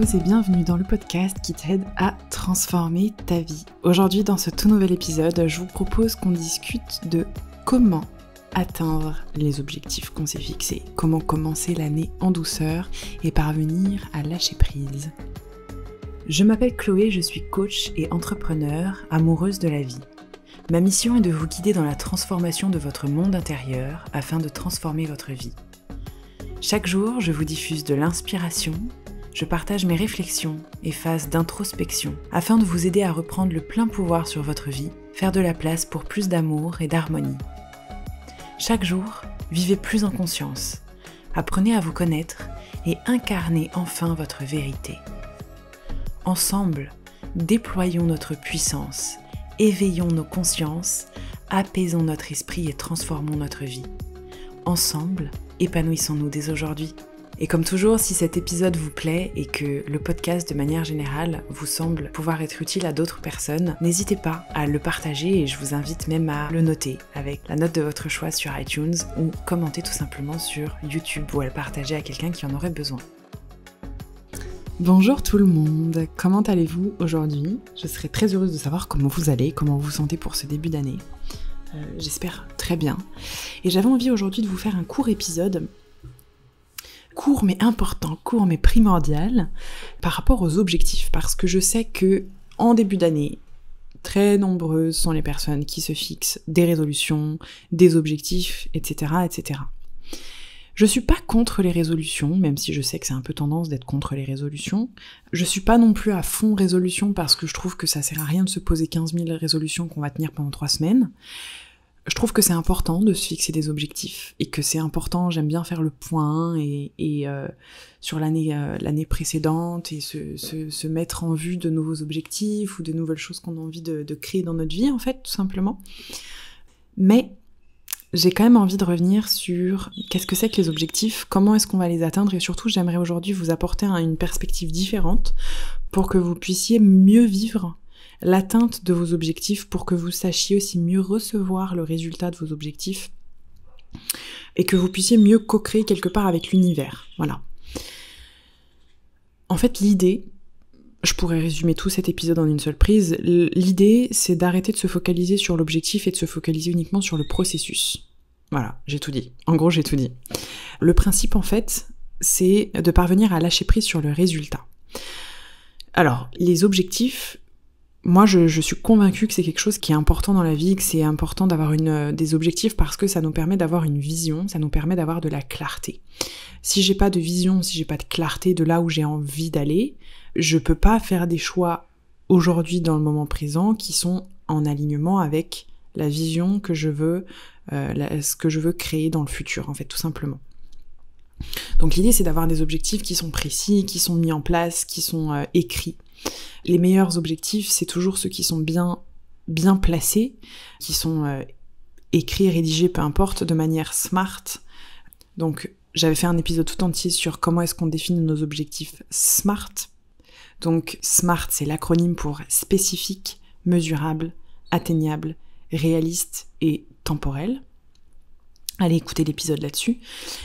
tous et bienvenue dans le podcast qui t'aide à transformer ta vie. Aujourd'hui, dans ce tout nouvel épisode, je vous propose qu'on discute de comment atteindre les objectifs qu'on s'est fixés, comment commencer l'année en douceur et parvenir à lâcher prise. Je m'appelle Chloé, je suis coach et entrepreneur, amoureuse de la vie. Ma mission est de vous guider dans la transformation de votre monde intérieur afin de transformer votre vie. Chaque jour, je vous diffuse de l'inspiration, je partage mes réflexions et phases d'introspection afin de vous aider à reprendre le plein pouvoir sur votre vie, faire de la place pour plus d'amour et d'harmonie. Chaque jour, vivez plus en conscience, apprenez à vous connaître et incarnez enfin votre vérité. Ensemble, déployons notre puissance, éveillons nos consciences, apaisons notre esprit et transformons notre vie. Ensemble, épanouissons-nous dès aujourd'hui. Et comme toujours, si cet épisode vous plaît et que le podcast de manière générale vous semble pouvoir être utile à d'autres personnes, n'hésitez pas à le partager et je vous invite même à le noter avec la note de votre choix sur iTunes ou commenter tout simplement sur YouTube ou à le partager à quelqu'un qui en aurait besoin. Bonjour tout le monde, comment allez-vous aujourd'hui Je serais très heureuse de savoir comment vous allez, comment vous sentez pour ce début d'année. Euh, j'espère très bien. Et j'avais envie aujourd'hui de vous faire un court épisode court mais important, court mais primordial par rapport aux objectifs. Parce que je sais que en début d'année, très nombreuses sont les personnes qui se fixent des résolutions, des objectifs, etc. etc. Je suis pas contre les résolutions, même si je sais que c'est un peu tendance d'être contre les résolutions. Je suis pas non plus à fond résolution parce que je trouve que ça sert à rien de se poser 15 000 résolutions qu'on va tenir pendant trois semaines je trouve que c'est important de se fixer des objectifs et que c'est important, j'aime bien faire le point et, euh, sur l'année euh, l'année précédente et se, mettre en vue de nouveaux objectifs ou de nouvelles choses qu'on a envie de, de, créer dans notre vie en fait tout simplement. Mais j'ai quand même envie de revenir sur qu'est-ce que c'est que les objectifs, comment est-ce qu'on va les atteindre et surtout j'aimerais aujourd'hui vous apporter une perspective différente pour que vous puissiez mieux vivre l'atteinte de vos objectifs pour que vous sachiez aussi mieux recevoir le résultat de vos objectifs et que vous puissiez mieux co-créer quelque part avec l'univers. Voilà. En fait, l'idée, je pourrais résumer tout cet épisode en une seule prise, l'idée c'est d'arrêter de se focaliser sur l'objectif et de se focaliser uniquement sur le processus. Voilà, j'ai tout dit. En gros, j'ai tout dit. Le principe, en fait, c'est de parvenir à lâcher prise sur le résultat. Alors, les objectifs, moi, je, suis convaincue que c'est quelque chose qui est important dans la vie, que c'est important d'avoir euh, des objectifs parce que ça nous permet d'avoir une vision, ça nous permet d'avoir de la clarté. Si j'ai pas de vision, si j'ai pas de clarté de là où j'ai envie d'aller, je peux pas faire des choix aujourd'hui dans le moment présent qui sont en alignement avec la vision que je veux, euh, ce que je veux créer dans le futur, en fait, tout simplement. Donc l'idée, c'est d'avoir des objectifs qui sont précis, qui sont mis en place, qui sont euh, écrits. Les meilleurs objectifs, c'est toujours ceux qui sont bien, bien placés, qui sont euh, écrits, rédigés, peu importe, de manière smart. Donc, j'avais fait un épisode tout entier sur comment est-ce qu'on définit nos objectifs SMART. Donc, SMART, c'est l'acronyme pour spécifique, mesurable, atteignable, réaliste et temporel. Allez écouter l'épisode là-dessus.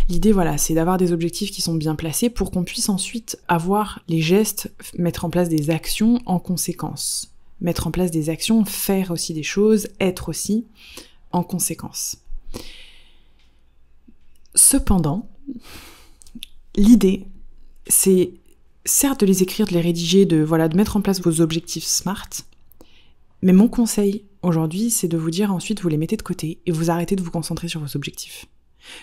L'idée, voilà, c'est d'avoir des objectifs qui sont bien placés pour qu'on puisse ensuite avoir les gestes, mettre en place des actions en conséquence. Mettre en place des actions, faire aussi des choses, être aussi en conséquence. Cependant, l'idée, c'est certes de les écrire, de les rédiger, de, voilà, de mettre en place vos objectifs SMART, mais mon conseil, aujourd'hui, c'est de vous dire ensuite vous les mettez de côté et vous arrêtez de vous concentrer sur vos objectifs.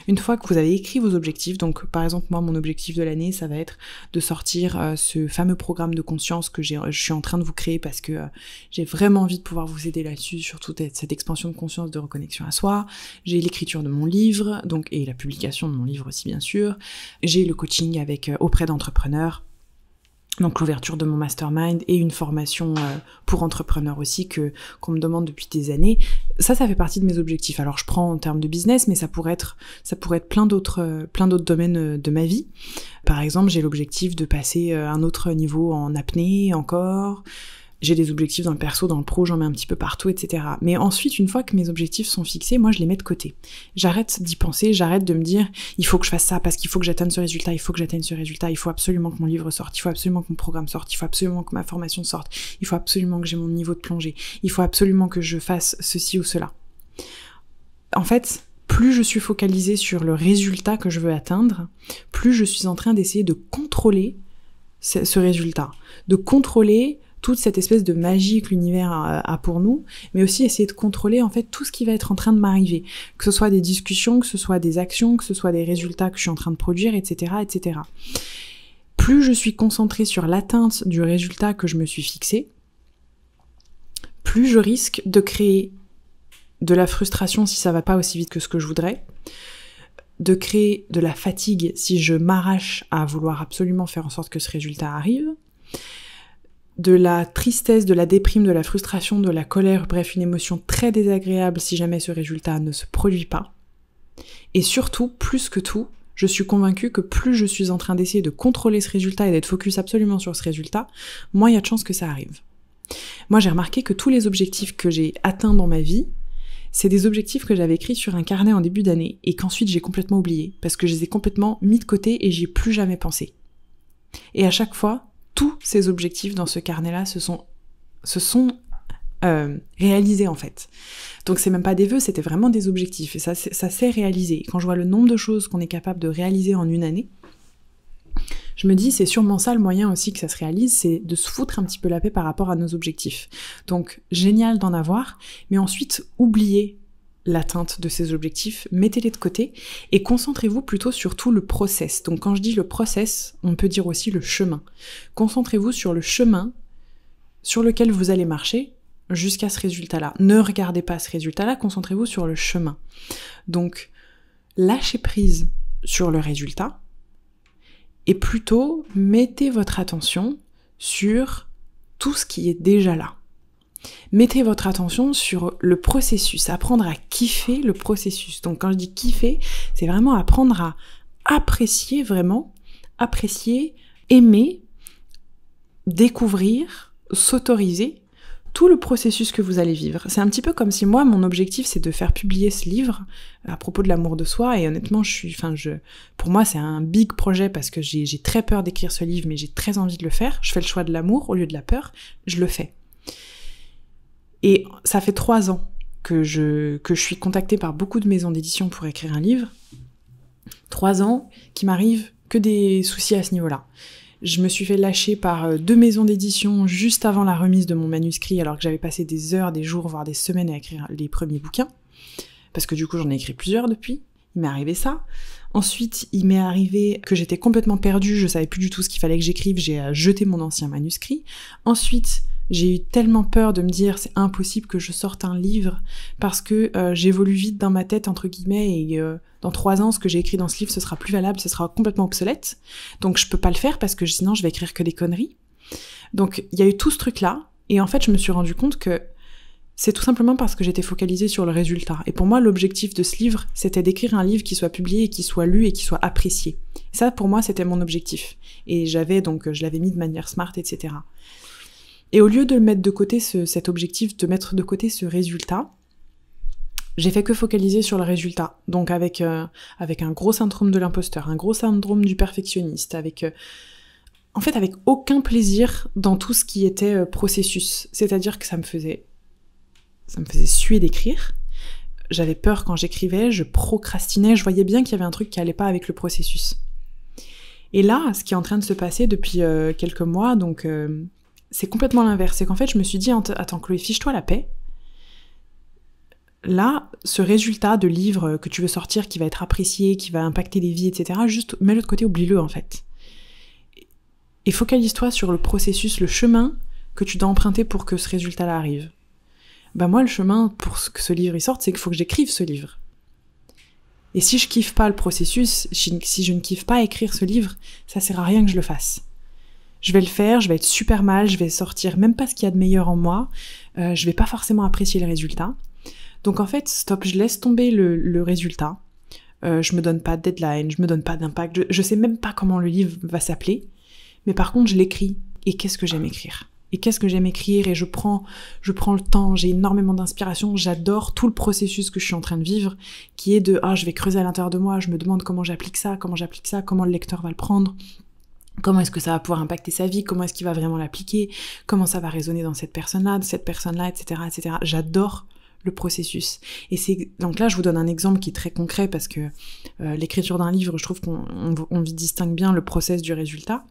Une fois que vous avez écrit vos objectifs, donc par exemple moi mon objectif de l'année ça va être de sortir euh, ce fameux programme de conscience que je suis en train de vous créer parce que euh, j'ai vraiment envie de pouvoir vous aider là-dessus sur cette expansion de conscience de reconnexion à soi. J'ai l'écriture de mon livre donc et la publication de mon livre aussi bien sûr. J'ai le coaching avec euh, auprès d'entrepreneurs donc l'ouverture de mon mastermind et une formation euh, pour entrepreneurs aussi que qu'on me demande depuis des années. Ça, ça fait partie de mes objectifs. Alors je prends en termes de business, mais ça pourrait être ça pourrait être plein d'autres euh, plein d'autres domaines euh, de ma vie. Par exemple, j'ai l'objectif de passer un autre niveau en apnée encore j'ai des objectifs dans le perso, dans le pro, j'en mets un petit peu partout, etc. Mais ensuite, une fois que mes objectifs sont fixés, moi, je les mets de côté. J'arrête d'y penser, j'arrête de me dire, il faut que je fasse ça parce qu'il faut que j'atteigne ce résultat, il faut que j'atteigne ce résultat, il faut absolument que mon livre sorte, il faut absolument que mon programme sorte, il faut absolument que ma formation sorte, il faut absolument que j'ai mon niveau de plongée, il faut absolument que je fasse ceci ou cela. En fait, plus je suis focalisée sur le résultat que je veux atteindre, plus je suis en train d'essayer de contrôler ce, résultat, de contrôler toute cette espèce de magie que l'univers a, pour nous, mais aussi essayer de contrôler en fait tout ce qui va être en train de m'arriver, que ce soit des discussions, que ce soit des actions, que ce soit des résultats que je suis en train de produire, etc., etc. Plus je suis concentrée sur l'atteinte du résultat que je me suis fixé, plus je risque de créer de la frustration si ça va pas aussi vite que ce que je voudrais, de créer de la fatigue si je m'arrache à vouloir absolument faire en sorte que ce résultat arrive, de la tristesse, de la déprime, de la frustration, de la colère, bref, une émotion très désagréable si jamais ce résultat ne se produit pas. Et surtout, plus que tout, je suis convaincue que plus je suis en train d'essayer de contrôler ce résultat et d'être focus absolument sur ce résultat, moins il y a de chances que ça arrive. Moi, j'ai remarqué que tous les objectifs que j'ai atteints dans ma vie, c'est des objectifs que j'avais écrits sur un carnet en début d'année et qu'ensuite j'ai complètement oublié parce que je les ai complètement mis de côté et j'y ai plus jamais pensé. Et à chaque fois, tous ces objectifs dans ce carnet-là se sont, se sont euh, réalisés en fait. Donc c'est même pas des vœux, c'était vraiment des objectifs et ça, ça s'est réalisé. Quand je vois le nombre de choses qu'on est capable de réaliser en une année, je me dis c'est sûrement ça le moyen aussi que ça se réalise, c'est de se foutre un petit peu la paix par rapport à nos objectifs. Donc génial d'en avoir, mais ensuite oublier l'atteinte de ces objectifs, mettez-les de côté et concentrez-vous plutôt sur tout le process. Donc quand je dis le process, on peut dire aussi le chemin. Concentrez-vous sur le chemin sur lequel vous allez marcher jusqu'à ce résultat-là. Ne regardez pas ce résultat-là, concentrez-vous sur le chemin. Donc lâchez prise sur le résultat et plutôt mettez votre attention sur tout ce qui est déjà là mettez votre attention sur le processus, apprendre à kiffer le processus. Donc quand je dis kiffer, c'est vraiment apprendre à apprécier vraiment, apprécier, aimer, découvrir, s'autoriser tout le processus que vous allez vivre. C'est un petit peu comme si moi, mon objectif, c'est de faire publier ce livre à propos de l'amour de soi. Et honnêtement, je suis, enfin, je, pour moi, c'est un big projet parce que j'ai très peur d'écrire ce livre, mais j'ai très envie de le faire. Je fais le choix de l'amour au lieu de la peur. Je le fais. Et ça fait trois ans que je, que je suis contactée par beaucoup de maisons d'édition pour écrire un livre. Trois ans qui m'arrive que des soucis à ce niveau-là. Je me suis fait lâcher par euh, deux maisons d'édition juste avant la remise de mon manuscrit, alors que j'avais passé des heures, des jours, voire des semaines à écrire les premiers bouquins. Parce que du coup, j'en ai écrit plusieurs depuis. Il m'est arrivé ça. Ensuite, il m'est arrivé que j'étais complètement perdue, je savais plus du tout ce qu'il fallait que j'écrive, j'ai euh, jeté mon ancien manuscrit. Ensuite, j'ai eu tellement peur de me dire c'est impossible que je sorte un livre parce que euh, j'évolue vite dans ma tête entre guillemets et euh, dans trois ans ce que j'ai écrit dans ce livre ce sera plus valable, ce sera complètement obsolète. Donc je peux pas le faire parce que sinon je vais écrire que des conneries. Donc il y a eu tout ce truc là et en fait je me suis rendu compte que c'est tout simplement parce que j'étais focalisée sur le résultat. Et pour moi, l'objectif de ce livre, c'était d'écrire un livre qui soit publié qui soit lu et qui soit apprécié. Ça, pour moi, c'était mon objectif. Et j'avais donc, euh, je l'avais mis de manière smart, etc. Et au lieu de mettre de côté cet objectif, de mettre de côté ce résultat, j'ai fait que focaliser sur le résultat. Donc avec, euh, avec un gros syndrome de l'imposteur, un gros syndrome du perfectionniste, avec... Euh, en fait, avec aucun plaisir dans tout ce qui était euh, processus. C'est-à-dire que ça me faisait... Ça me faisait suer d'écrire. J'avais peur quand j'écrivais, je procrastinais, je voyais bien qu'il y avait un truc qui allait pas avec le processus. Et là, ce qui est en train de se passer depuis quelques mois, donc c'est complètement l'inverse. C'est qu'en fait, je me suis dit, attends, Chloé, fiche-toi la paix. Là, ce résultat de livre que tu veux sortir, qui va être apprécié, qui va impacter des vies, etc., juste mets-le côté, oublie-le en fait. Et focalise-toi sur le processus, le chemin que tu dois emprunter pour que ce résultat-là arrive. Bah moi, le chemin pour que ce livre sorte, c'est qu'il faut que j'écrive ce livre. Et si je kiffe pas le processus, si je ne kiffe pas écrire ce livre, ça sert à rien que je le fasse je vais le faire, je vais être super mal, je vais sortir même pas ce qu'il y a de meilleur en moi, euh, je vais pas forcément apprécier le résultat. Donc en fait, stop, je laisse tomber le, résultat, euh, je me donne pas de deadline, je me donne pas d'impact, je, je sais même pas comment le livre va s'appeler, mais par contre je l'écris. Et qu'est-ce que j'aime écrire et qu'est-ce que j'aime écrire et je prends je prends le temps, j'ai énormément d'inspiration, j'adore tout le processus que je suis en train de vivre qui est de ah je vais creuser à l'intérieur de moi, je me demande comment j'applique ça, comment j'applique ça, comment le lecteur va le prendre. Comment est-ce que ça va pouvoir impacter sa vie Comment est-ce qu'il va vraiment l'appliquer Comment ça va résonner dans cette personne-là, de cette personne-là, etc., etc. J'adore le processus. Et c'est donc là, je vous donne un exemple qui est très concret parce que euh, l'écriture d'un livre, je trouve qu'on distingue bien le process du résultat.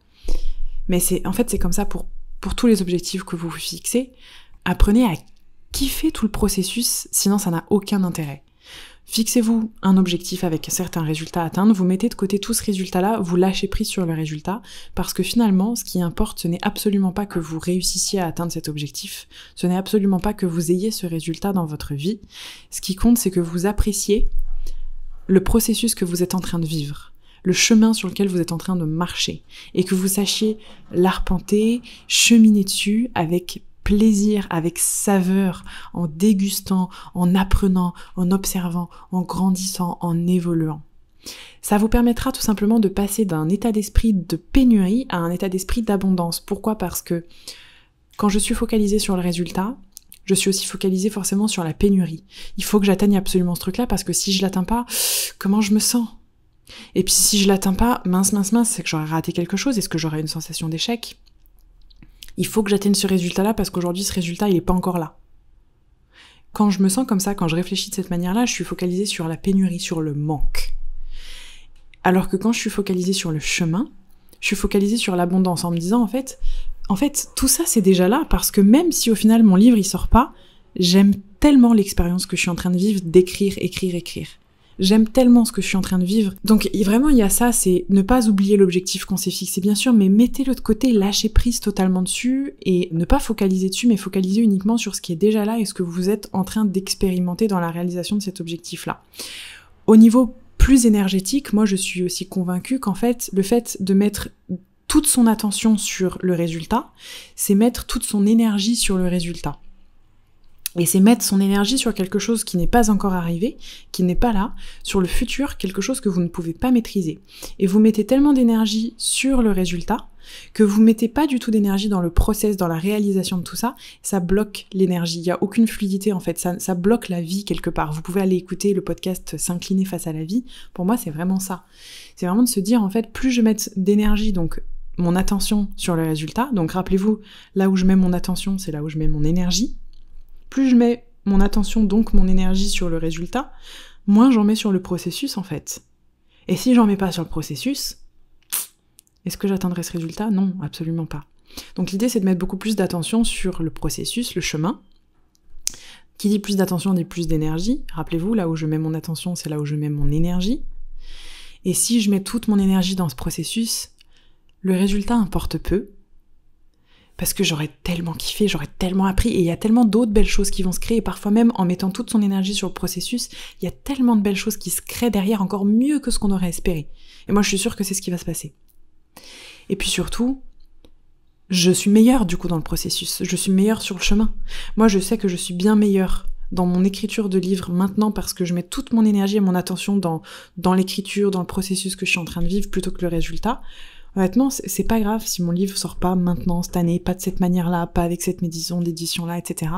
Mais c'est en fait c'est comme ça pour pour tous les objectifs que vous vous fixez. Apprenez à kiffer tout le processus, sinon ça n'a aucun intérêt. Fixez-vous un objectif avec certains résultats à atteindre, vous mettez de côté tout ce résultat-là, vous lâchez prise sur le résultat, parce que finalement, ce qui importe, ce n'est absolument pas que vous réussissiez à atteindre cet objectif, ce n'est absolument pas que vous ayez ce résultat dans votre vie, ce qui compte, c'est que vous appréciez le processus que vous êtes en train de vivre, le chemin sur lequel vous êtes en train de marcher, et que vous sachiez l'arpenter, cheminer dessus avec plaisir, avec saveur, en dégustant, en apprenant, en observant, en grandissant, en évoluant. Ça vous permettra tout simplement de passer d'un état d'esprit de pénurie à un état d'esprit d'abondance. Pourquoi Parce que quand je suis focalisée sur le résultat, je suis aussi focalisée forcément sur la pénurie. Il faut que j'atteigne absolument ce truc-là parce que si je l'atteins pas, comment je me sens Et puis si je l'atteins pas, mince, mince, mince, c'est que j'aurais raté quelque chose, est-ce que j'aurais une sensation d'échec il faut que j'atteigne ce résultat-là parce qu'aujourd'hui, ce résultat, il n'est pas encore là. Quand je me sens comme ça, quand je réfléchis de cette manière-là, je suis focalisée sur la pénurie, sur le manque. Alors que quand je suis focalisée sur le chemin, je suis focalisée sur l'abondance en me disant en fait, en fait, tout ça c'est déjà là parce que même si au final mon livre il sort pas, j'aime tellement l'expérience que je suis en train de vivre d'écrire, écrire, écrire j'aime tellement ce que je suis en train de vivre. Donc vraiment, il y a ça, c'est ne pas oublier l'objectif qu'on s'est fixé, bien sûr, mais mettez-le de côté, lâchez prise totalement dessus et ne pas focaliser dessus, mais focaliser uniquement sur ce qui est déjà là et ce que vous êtes en train d'expérimenter dans la réalisation de cet objectif-là. Au niveau plus énergétique, moi je suis aussi convaincue qu'en fait, le fait de mettre toute son attention sur le résultat, c'est mettre toute son énergie sur le résultat. Et c'est mettre son énergie sur quelque chose qui n'est pas encore arrivé, qui n'est pas là, sur le futur, quelque chose que vous ne pouvez pas maîtriser. Et vous mettez tellement d'énergie sur le résultat que vous mettez pas du tout d'énergie dans le process, dans la réalisation de tout ça, ça bloque l'énergie. Il n'y a aucune fluidité en fait, ça, ça, bloque la vie quelque part. Vous pouvez aller écouter le podcast S'incliner face à la vie. Pour moi, c'est vraiment ça. C'est vraiment de se dire en fait, plus je mets d'énergie, donc mon attention sur le résultat. Donc rappelez-vous, là où je mets mon attention, c'est là où je mets mon énergie, plus je mets mon attention, donc mon énergie sur le résultat, moins j'en mets sur le processus en fait. Et si j'en mets pas sur le processus, est-ce que j'atteindrai ce résultat Non, absolument pas. Donc l'idée c'est de mettre beaucoup plus d'attention sur le processus, le chemin. Qui dit plus d'attention dit plus d'énergie. Rappelez-vous, là où je mets mon attention, c'est là où je mets mon énergie. Et si je mets toute mon énergie dans ce processus, le résultat importe peu, parce que j'aurais tellement kiffé, j'aurais tellement appris, et il y a tellement d'autres belles choses qui vont se créer, et parfois même en mettant toute son énergie sur le processus, il y a tellement de belles choses qui se créent derrière encore mieux que ce qu'on aurait espéré. Et moi, je suis sûre que c'est ce qui va se passer. Et puis surtout, je suis meilleure du coup dans le processus, je suis meilleure sur le chemin. Moi, je sais que je suis bien meilleure dans mon écriture de livre maintenant parce que je mets toute mon énergie et mon attention dans, dans l'écriture, dans le processus que je suis en train de vivre plutôt que le résultat. Honnêtement, c'est pas grave si mon livre sort pas maintenant, cette année, pas de cette manière-là, pas avec cette maison d'édition-là, etc.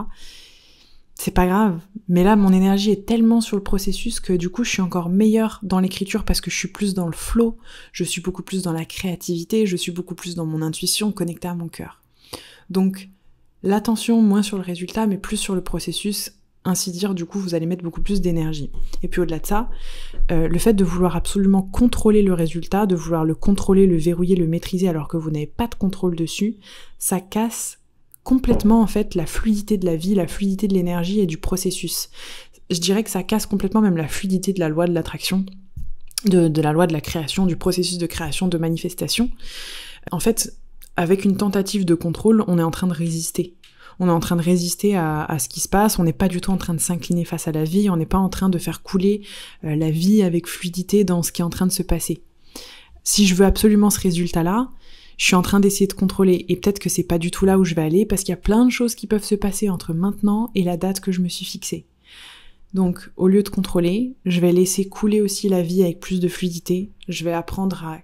C'est pas grave. Mais là, mon énergie est tellement sur le processus que du coup, je suis encore meilleure dans l'écriture parce que je suis plus dans le flow, je suis beaucoup plus dans la créativité, je suis beaucoup plus dans mon intuition connectée à mon cœur. Donc, l'attention moins sur le résultat, mais plus sur le processus ainsi dire, du coup, vous allez mettre beaucoup plus d'énergie. Et puis au-delà de ça, euh, le fait de vouloir absolument contrôler le résultat, de vouloir le contrôler, le verrouiller, le maîtriser alors que vous n'avez pas de contrôle dessus, ça casse complètement en fait la fluidité de la vie, la fluidité de l'énergie et du processus. Je dirais que ça casse complètement même la fluidité de la loi de l'attraction, de la loi de la création, du processus de création, de manifestation. En fait, avec une tentative de contrôle, on est en train de résister on est en train de résister à, ce qui se passe, on n'est pas du tout en train de s'incliner face à la vie, on n'est pas en train de faire couler euh, la vie avec fluidité dans ce qui est en train de se passer. Si je veux absolument ce résultat-là, je suis en train d'essayer de contrôler et peut-être que c'est pas du tout là où je vais aller parce qu'il y a plein de choses qui peuvent se passer entre maintenant et la date que je me suis fixée. Donc, au lieu de contrôler, je vais laisser couler aussi la vie avec plus de fluidité. Je vais apprendre à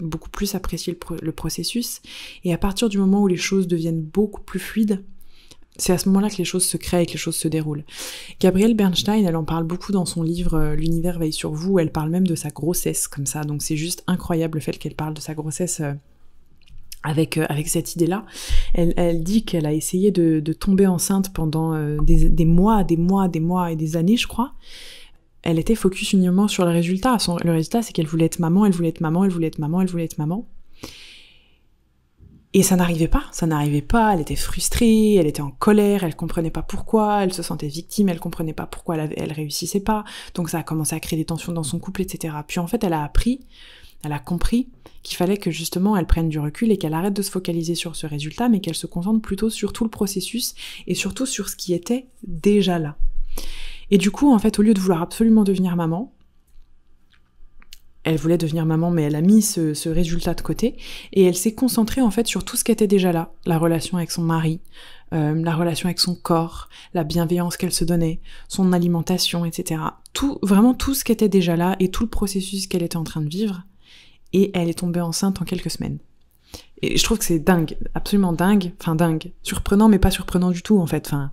beaucoup plus apprécier le processus. Et à partir du moment où les choses deviennent beaucoup plus fluides, c'est à ce moment-là que les choses se créent et que les choses se déroulent. Gabrielle Bernstein, elle en parle beaucoup dans son livre euh, L'univers veille sur vous, elle parle même de sa grossesse comme ça, donc c'est juste incroyable le fait qu'elle parle de sa grossesse euh, avec, euh, avec cette idée-là. Elle, dit qu'elle a essayé de, tomber enceinte pendant des, mois, des mois, des mois et des années, je crois. Elle était focus uniquement sur le résultat. le résultat, c'est qu'elle voulait être maman, elle voulait être maman, elle voulait être maman, elle voulait être maman. Et ça n'arrivait pas, ça n'arrivait pas, elle était frustrée, elle était en colère, elle comprenait pas pourquoi, elle se sentait victime, elle comprenait pas pourquoi elle, réussissait pas, donc ça a commencé à créer des tensions dans son couple, etc. Puis en fait, elle a appris, elle a compris qu'il fallait que justement elle prenne du recul et qu'elle arrête de se focaliser sur ce résultat, mais qu'elle se concentre plutôt sur tout le processus et surtout sur ce qui était déjà là. Et du coup, en fait, au lieu de vouloir absolument devenir maman, elle voulait devenir maman, mais elle a mis ce, résultat de côté et elle s'est concentrée en fait sur tout ce qui était déjà là, la relation avec son mari, euh, la relation avec son corps, la bienveillance qu'elle se donnait, son alimentation, etc. vraiment tout ce qui était déjà là et tout le processus qu'elle était en train de vivre. Et elle est tombée enceinte en quelques semaines. Et je trouve que c'est dingue, absolument dingue, enfin dingue, surprenant mais pas surprenant du tout en fait. Enfin,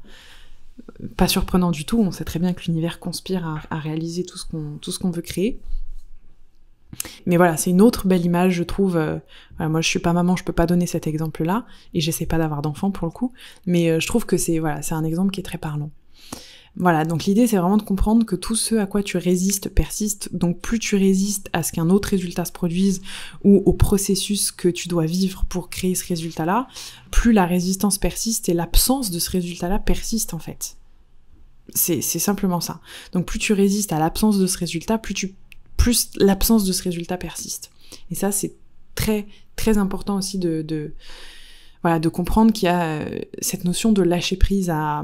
pas surprenant du tout. On sait très bien que l'univers conspire à, réaliser tout ce qu'on veut créer. Mais voilà, c'est une autre belle image, je trouve. Euh, moi, je suis pas maman, je peux pas donner cet exemple-là, et j'essaie pas d'avoir d'enfant pour le coup, mais euh, je trouve que c'est voilà, c'est un exemple qui est très parlant. Voilà, donc l'idée c'est vraiment de comprendre que tout ce à quoi tu résistes persiste, donc plus tu résistes à ce qu'un autre résultat se produise ou au processus que tu dois vivre pour créer ce résultat-là, plus la résistance persiste et l'absence de ce résultat-là persiste en fait. C'est simplement ça. Donc plus tu résistes à l'absence de ce résultat, plus tu plus l'absence de ce résultat persiste. Et ça, c'est très, très important aussi de, voilà, de comprendre qu'il y a euh, cette notion de lâcher prise à,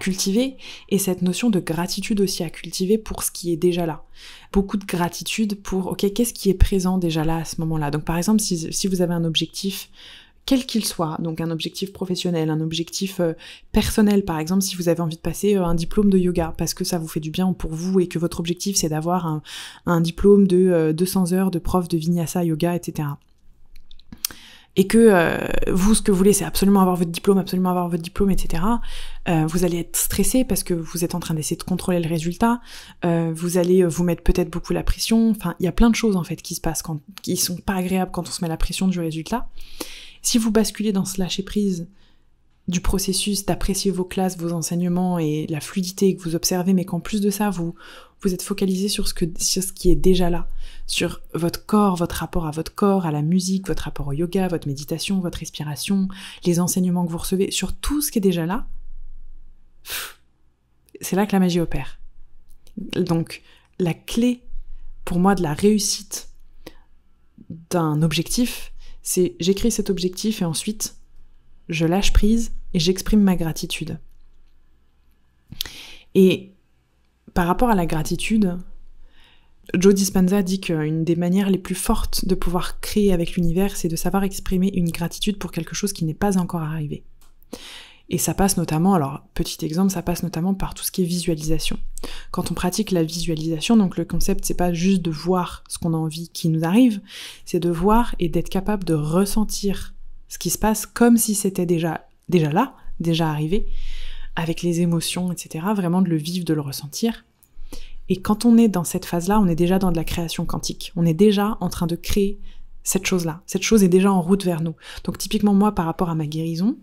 cultiver et cette notion de gratitude aussi à cultiver pour ce qui est déjà là. Beaucoup de gratitude pour, ok, qu'est-ce qui est présent déjà là à ce moment-là Donc par exemple, si vous avez un objectif quel qu'il soit, donc un objectif professionnel, un objectif euh, personnel, par exemple si vous avez envie de passer euh, un diplôme de yoga parce que ça vous fait du bien pour vous et que votre objectif c'est d'avoir un, diplôme de 200 euh, heures de prof de vinyasa yoga, etc. Et que vous, ce que vous voulez, c'est absolument avoir votre diplôme, absolument avoir votre diplôme, etc. vous allez être stressé parce que vous êtes en train d'essayer de contrôler le résultat. vous allez vous mettre peut-être beaucoup la pression. Enfin, il y a plein de choses en fait qui se passent quand, qui sont pas agréables quand on se met la pression du résultat. Si vous basculez dans ce lâcher-prise du processus d'apprécier vos classes, vos enseignements et la fluidité que vous observez, mais qu'en plus de ça, vous, vous êtes focalisé sur ce, que, sur ce qui est déjà là, sur votre corps, votre rapport à votre corps, à la musique, votre rapport au yoga, votre méditation, votre respiration, les enseignements que vous recevez, sur tout ce qui est déjà là, c'est là que la magie opère. Donc, la clé pour moi de la réussite d'un objectif, c'est j'écris cet objectif et ensuite je lâche prise et j'exprime ma gratitude. Et par rapport à la gratitude, Joe Dispenza dit qu'une des manières les plus fortes de pouvoir créer avec l'univers, c'est de savoir exprimer une gratitude pour quelque chose qui n'est pas encore arrivé. Et ça passe notamment, alors petit exemple, ça passe notamment par tout ce qui est visualisation. Quand on pratique la visualisation, donc le concept c'est pas juste de voir ce qu'on a envie qui nous arrive, c'est de voir et d'être capable de ressentir ce qui se passe comme si c'était déjà, déjà là, déjà arrivé, avec les émotions, etc. Vraiment de le vivre, de le ressentir. Et quand on est dans cette phase-là, on est déjà dans de la création quantique. On est déjà en train de créer cette chose-là. Cette chose est déjà en route vers nous. Donc typiquement moi, par rapport à ma guérison,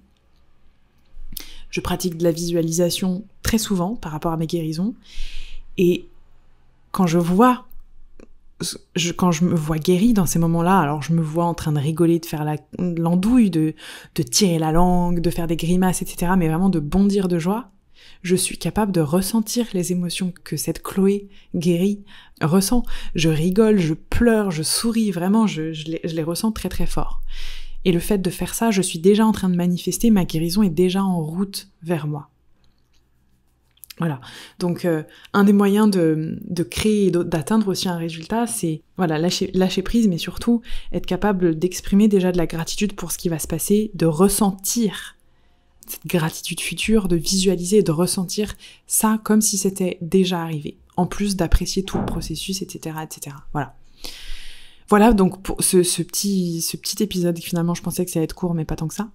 je pratique de la visualisation très souvent par rapport à mes guérisons. Et quand je vois, quand je me vois guérie dans ces moments-là, alors je me vois en train de rigoler, de faire l'andouille, de, de tirer la langue, de faire des grimaces, etc., mais vraiment de bondir de joie, je suis capable de ressentir les émotions que cette Chloé guérie ressent. Je rigole, je pleure, je souris, vraiment, je, les, je les ressens très très fort. Et le fait de faire ça, je suis déjà en train de manifester, ma guérison est déjà en route vers moi. Voilà. Donc, euh, un des moyens de, créer et d'atteindre aussi un résultat, c'est voilà, lâcher, lâcher prise, mais surtout être capable d'exprimer déjà de la gratitude pour ce qui va se passer, de ressentir cette gratitude future, de visualiser, de ressentir ça comme si c'était déjà arrivé, en plus d'apprécier tout le processus, etc., etc. Voilà voilà donc pour ce, petit ce petit épisode finalement je pensais que ça allait être court mais pas tant que ça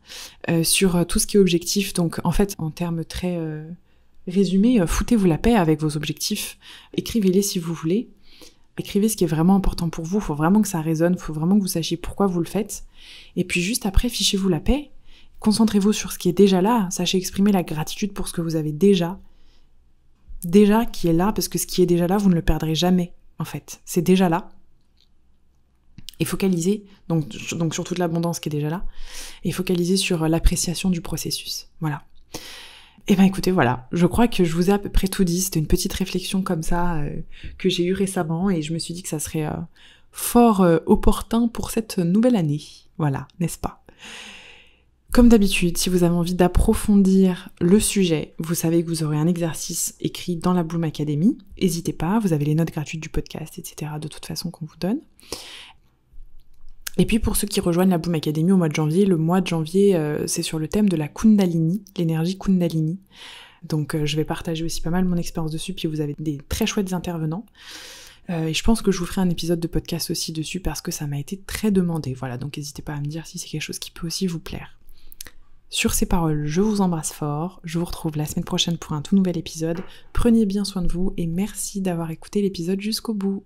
euh, sur euh, tout ce qui est objectif donc en fait en termes très résumé euh, résumés foutez-vous la paix avec vos objectifs écrivez-les si vous voulez écrivez ce qui est vraiment important pour vous faut vraiment que ça résonne faut vraiment que vous sachiez pourquoi vous le faites et puis juste après fichez-vous la paix concentrez-vous sur ce qui est déjà là sachez exprimer la gratitude pour ce que vous avez déjà déjà qui est là parce que ce qui est déjà là vous ne le perdrez jamais en fait c'est déjà là et focaliser donc, donc sur toute l'abondance qui est déjà là et focaliser sur euh, l'appréciation du processus. Voilà. Et eh ben écoutez voilà, je crois que je vous ai à peu près tout dit, c'était une petite réflexion comme ça euh, que j'ai eue récemment et je me suis dit que ça serait euh, fort opportun pour cette nouvelle année. Voilà, n'est-ce pas comme d'habitude, si vous avez envie d'approfondir le sujet, vous savez que vous aurez un exercice écrit dans la Bloom Academy. N'hésitez pas, vous avez les notes gratuites du podcast, etc. de toute façon qu'on vous donne. Et puis pour ceux qui rejoignent la Boom Academy au mois de janvier, le mois de janvier, euh, c'est sur le thème de la Kundalini, l'énergie Kundalini. Donc euh, je vais partager aussi pas mal mon expérience dessus, puis vous avez des très chouettes intervenants. Euh, et je pense que je vous ferai un épisode de podcast aussi dessus parce que ça m'a été très demandé. Voilà, donc n'hésitez pas à me dire si c'est quelque chose qui peut aussi vous plaire. Sur ces paroles, je vous embrasse fort, je vous retrouve la semaine prochaine pour un tout nouvel épisode. Prenez bien soin de vous et merci d'avoir écouté l'épisode jusqu'au bout.